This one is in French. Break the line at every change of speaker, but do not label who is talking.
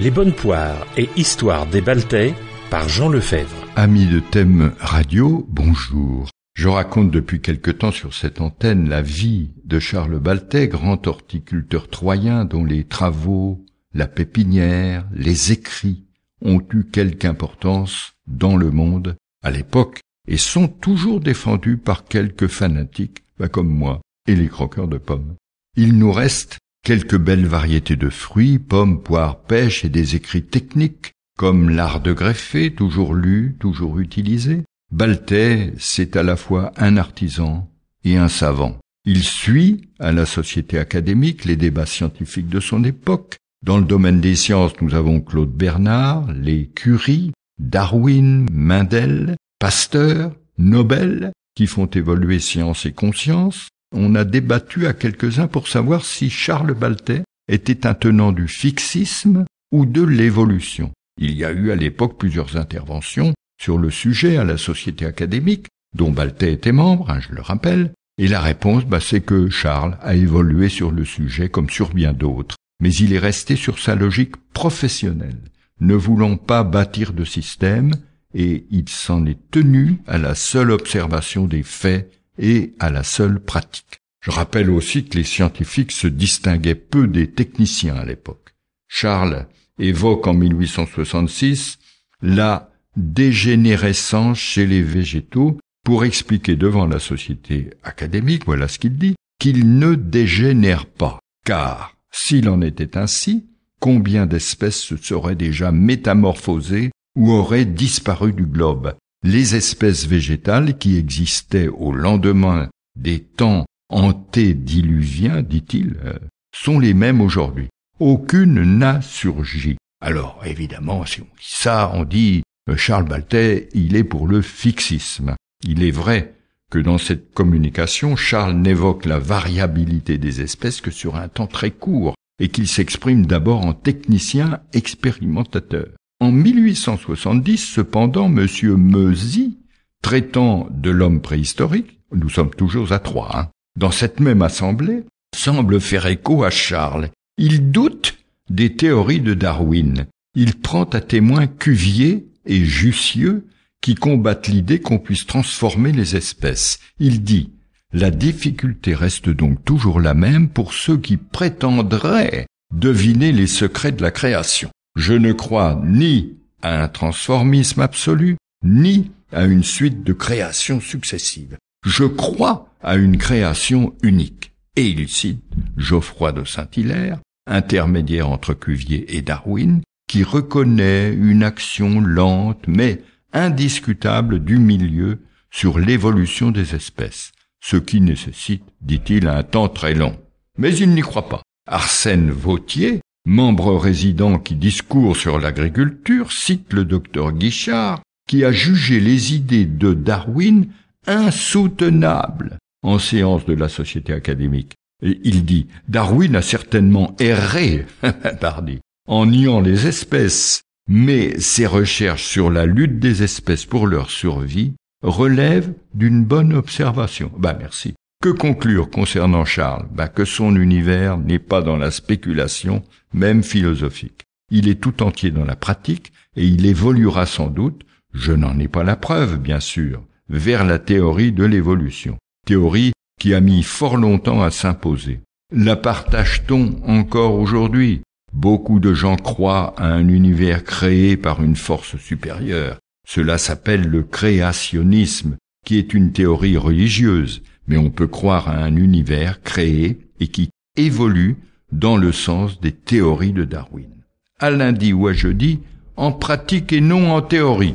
Les Bonnes Poires et Histoire des Baltais par Jean Lefebvre. Ami de Thème Radio, bonjour. Je raconte depuis quelque temps sur cette antenne la vie de Charles Baltais, grand horticulteur troyen dont les travaux, la pépinière, les écrits ont eu quelque importance dans le monde à l'époque et sont toujours défendus par quelques fanatiques, bah, comme moi, et les croqueurs de pommes. Il nous reste quelques belles variétés de fruits, pommes, poires, pêches et des écrits techniques, comme l'art de greffer, toujours lu, toujours utilisé. Baltais, c'est à la fois un artisan et un savant. Il suit, à la société académique, les débats scientifiques de son époque. Dans le domaine des sciences, nous avons Claude Bernard, les Curie, Darwin, Mendel, Pasteur, Nobel, qui font évoluer science et conscience. On a débattu à quelques-uns pour savoir si Charles Baltet était un tenant du fixisme ou de l'évolution. Il y a eu à l'époque plusieurs interventions sur le sujet à la société académique, dont Baltet était membre, hein, je le rappelle, et la réponse, bah, c'est que Charles a évolué sur le sujet comme sur bien d'autres, mais il est resté sur sa logique professionnelle, ne voulant pas bâtir de système, et il s'en est tenu à la seule observation des faits et à la seule pratique. Je rappelle aussi que les scientifiques se distinguaient peu des techniciens à l'époque. Charles évoque en 1866 la dégénérescence chez les végétaux pour expliquer devant la société académique, voilà ce qu'il dit, qu'ils ne dégénèrent pas, car s'il en était ainsi, combien d'espèces se seraient déjà métamorphosées ou auraient disparu du globe, les espèces végétales qui existaient au lendemain des temps antédiluviens, dit-il, euh, sont les mêmes aujourd'hui. Aucune n'a surgi. Alors, évidemment, si on dit ça, on dit euh, Charles Baltet, il est pour le fixisme. Il est vrai que dans cette communication, Charles n'évoque la variabilité des espèces que sur un temps très court, et qu'il s'exprime d'abord en technicien expérimentateur. En 1870, cependant, M. Meusy, traitant de l'homme préhistorique, nous sommes toujours à trois, hein, dans cette même assemblée, semble faire écho à Charles. Il doute des théories de Darwin. Il prend à témoin Cuvier et Jussieu qui combattent l'idée qu'on puisse transformer les espèces. Il dit La difficulté reste donc toujours la même pour ceux qui prétendraient deviner les secrets de la création. Je ne crois ni à un transformisme absolu, ni à une suite de créations successives. Je crois à une création unique. Et il cite Geoffroy de Saint-Hilaire, intermédiaire entre Cuvier et Darwin, qui reconnaît une action lente mais indiscutable du milieu sur l'évolution des espèces, ce qui nécessite, dit-il, un temps très long. Mais il n'y croit pas. Arsène Vautier, membre résident qui discourt sur l'agriculture, cite le docteur Guichard, qui a jugé les idées de Darwin insoutenables en séance de la Société académique. Et il dit Darwin a certainement erré, tardi en niant les espèces, mais ses recherches sur la lutte des espèces pour leur survie relèvent d'une bonne observation. Bah merci. Que conclure concernant Charles bah, Que son univers n'est pas dans la spéculation, même philosophique. Il est tout entier dans la pratique et il évoluera sans doute, je n'en ai pas la preuve bien sûr, vers la théorie de l'évolution, théorie qui a mis fort longtemps à s'imposer. La partage-t-on encore aujourd'hui Beaucoup de gens croient à un univers créé par une force supérieure. Cela s'appelle le créationnisme qui est une théorie religieuse, mais on peut croire à un univers créé et qui évolue dans le sens des théories de Darwin. À lundi ou à jeudi, en pratique et non en théorie.